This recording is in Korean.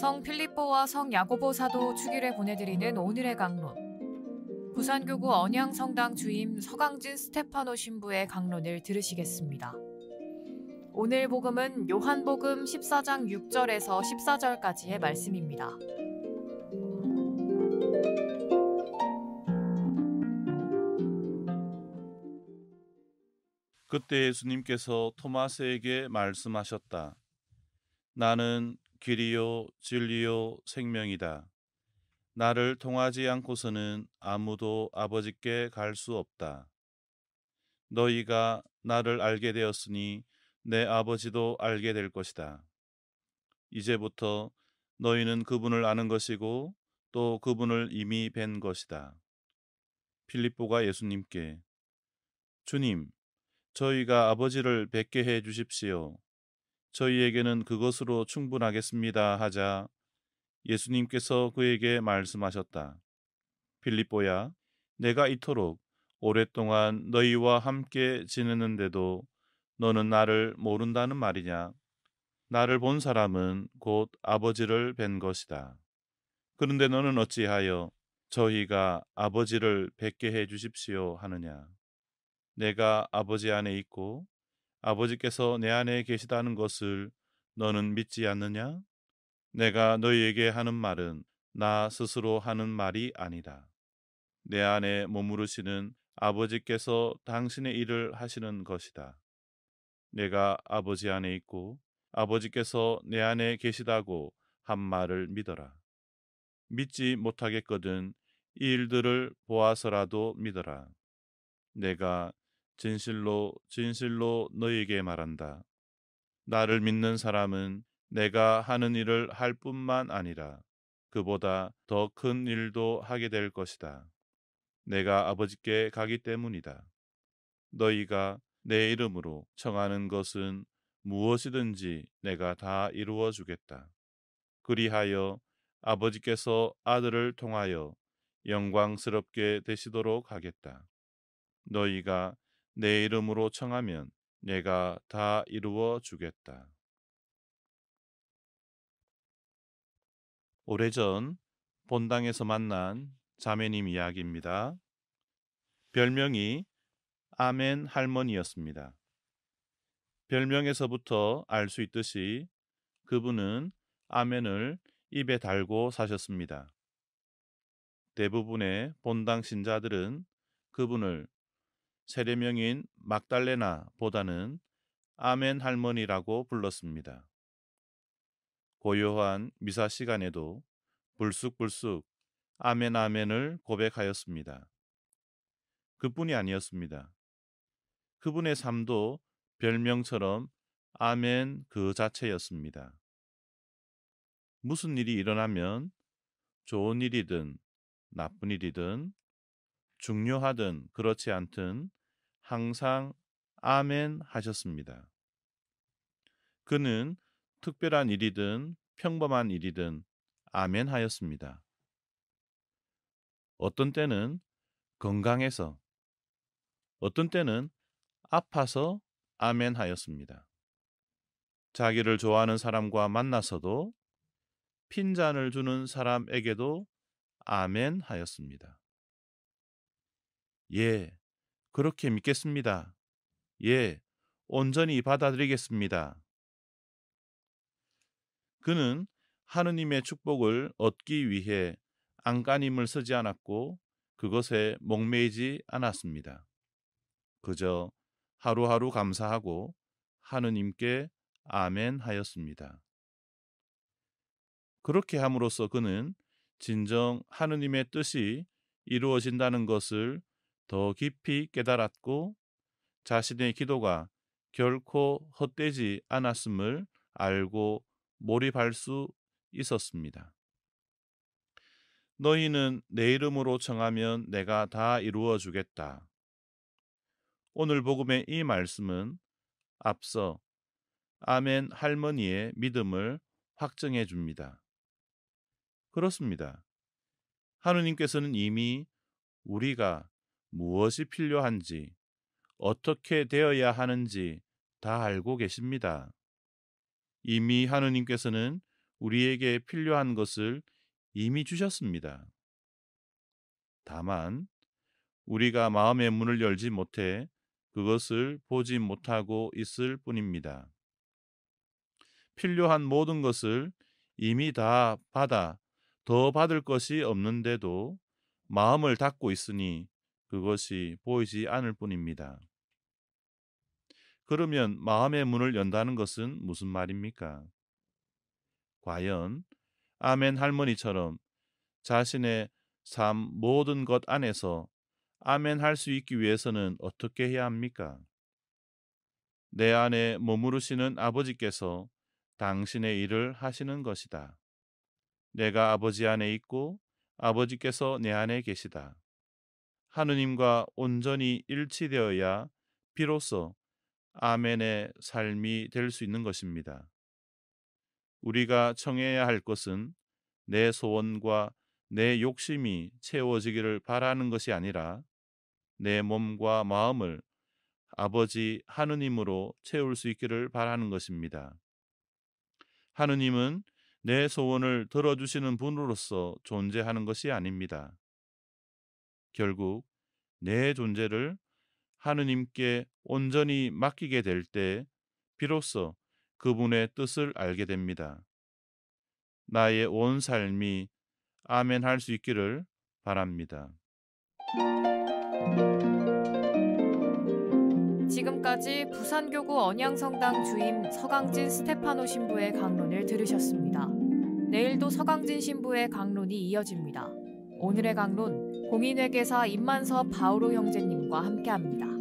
성 필리뽀와 성 야고보 사도 축일에 보내드리는 오늘의 강론. 부산교구 언양성당 주임 서강진 스테파노 신부의 강론을 들으시겠습니다. 오늘 복음은 요한복음 14장 6절에서 14절까지의 말씀입니다. 그때 예수님께서 토마스에게 말씀하셨다. 나는 길이요 진리요 생명이다. 나를 통하지 않고서는 아무도 아버지께 갈 수 없다. 너희가 나를 알게 되었으니 내 아버지도 알게 될 것이다. 이제부터 너희는 그분을 아는 것이고 또 그분을 이미 뵌 것이다. 필립보가 예수님께 주님, 저희가 아버지를 뵙게 해 주십시오. 저희에게는 그것으로 충분하겠습니다 하자 예수님께서 그에게 말씀하셨다. 빌립보야, 내가 이토록 오랫동안 너희와 함께 지내는데도 너는 나를 모른다는 말이냐? 나를 본 사람은 곧 아버지를 뵌 것이다. 그런데 너는 어찌하여 저희가 아버지를 뵙게 해 주십시오 하느냐? 내가 아버지 안에 있고 아버지께서 내 안에 계시다는 것을 너는 믿지 않느냐? 내가 너희에게 하는 말은 나 스스로 하는 말이 아니다. 내 안에 머무르시는 아버지께서 당신의 일을 하시는 것이다. 내가 아버지 안에 있고 아버지께서 내 안에 계시다고 한 말을 믿어라. 믿지 못하겠거든 이 일들을 보아서라도 믿어라. 내가 진실로 진실로 너에게 말한다. 나를 믿는 사람은 내가 하는 일을 할 뿐만 아니라 그보다 더 큰 일도 하게 될 것이다. 내가 아버지께 가기 때문이다. 너희가 내 이름으로 청하는 것은 무엇이든지 내가 다 이루어 주겠다. 그리하여 아버지께서 아들을 통하여 영광스럽게 되시도록 하겠다. 너희가 내 이름으로 청하면 내가 다 이루어 주겠다. 오래전 본당에서 만난 자매님 이야기입니다. 별명이 아멘 할머니였습니다. 별명에서부터 알 수 있듯이 그분은 아멘을 입에 달고 사셨습니다. 대부분의 본당 신자들은 그분을 세례명인 막달레나보다는 아멘 할머니라고 불렀습니다. 고요한 미사 시간에도 불쑥불쑥 아멘 아멘을 고백하였습니다. 그뿐이 아니었습니다. 그분의 삶도 별명처럼 아멘 그 자체였습니다. 무슨 일이 일어나면 좋은 일이든 나쁜 일이든 중요하든 그렇지 않든 항상 아멘 하셨습니다. 그는 특별한 일이든 평범한 일이든 아멘 하였습니다. 어떤 때는 건강해서, 어떤 때는 아파서 아멘 하였습니다. 자기를 좋아하는 사람과 만나서도 핀잔을 주는 사람에게도 아멘 하였습니다. 예, 그렇게 믿겠습니다. 예, 온전히 받아들이겠습니다. 그는 하느님의 축복을 얻기 위해 안간힘을 쓰지 않았고 그것에 목매이지 않았습니다. 그저 하루하루 감사하고 하느님께 아멘 하였습니다. 그렇게 함으로써 그는 진정 하느님의 뜻이 이루어진다는 것을 더 깊이 깨달았고 자신의 기도가 결코 헛되지 않았음을 알고 몰입할 수 있었습니다. 너희는 내 이름으로 청하면 내가 다 이루어 주겠다. 오늘 복음의 이 말씀은 앞서 아멘 할머니의 믿음을 확증해 줍니다. 그렇습니다. 하느님께서는 이미 우리가 무엇이 필요한지, 어떻게 되어야 하는지 다 알고 계십니다. 이미 하느님께서는 우리에게 필요한 것을 이미 주셨습니다. 다만, 우리가 마음의 문을 열지 못해 그것을 보지 못하고 있을 뿐입니다. 필요한 모든 것을 이미 다 받아 더 받을 것이 없는데도 마음을 닫고 있으니 그것이 보이지 않을 뿐입니다. 그러면 마음의 문을 연다는 것은 무슨 말입니까? 과연 아멘 할머니처럼 자신의 삶 모든 것 안에서 아멘 할 수 있기 위해서는 어떻게 해야 합니까? 내 안에 머무르시는 아버지께서 당신의 일을 하시는 것이다. 내가 아버지 안에 있고 아버지께서 내 안에 계시다. 하느님과 온전히 일치되어야 비로소 아멘의 삶이 될 수 있는 것입니다. 우리가 청해야 할 것은 내 소원과 내 욕심이 채워지기를 바라는 것이 아니라 내 몸과 마음을 아버지 하느님으로 채울 수 있기를 바라는 것입니다. 하느님은 내 소원을 들어주시는 분으로서 존재하는 것이 아닙니다. 결국 내 존재를 하느님께 온전히 맡기게 될 때 비로소 그분의 뜻을 알게 됩니다. 나의 온 삶이 아멘 할 수 있기를 바랍니다. 지금까지 부산교구 언양성당 주임 서강진 스테파노 신부의 강론을 들으셨습니다. 내일도 서강진 신부의 강론이 이어집니다. 오늘의 강론 공인회계사 임만서 바오로 형제님과 함께합니다.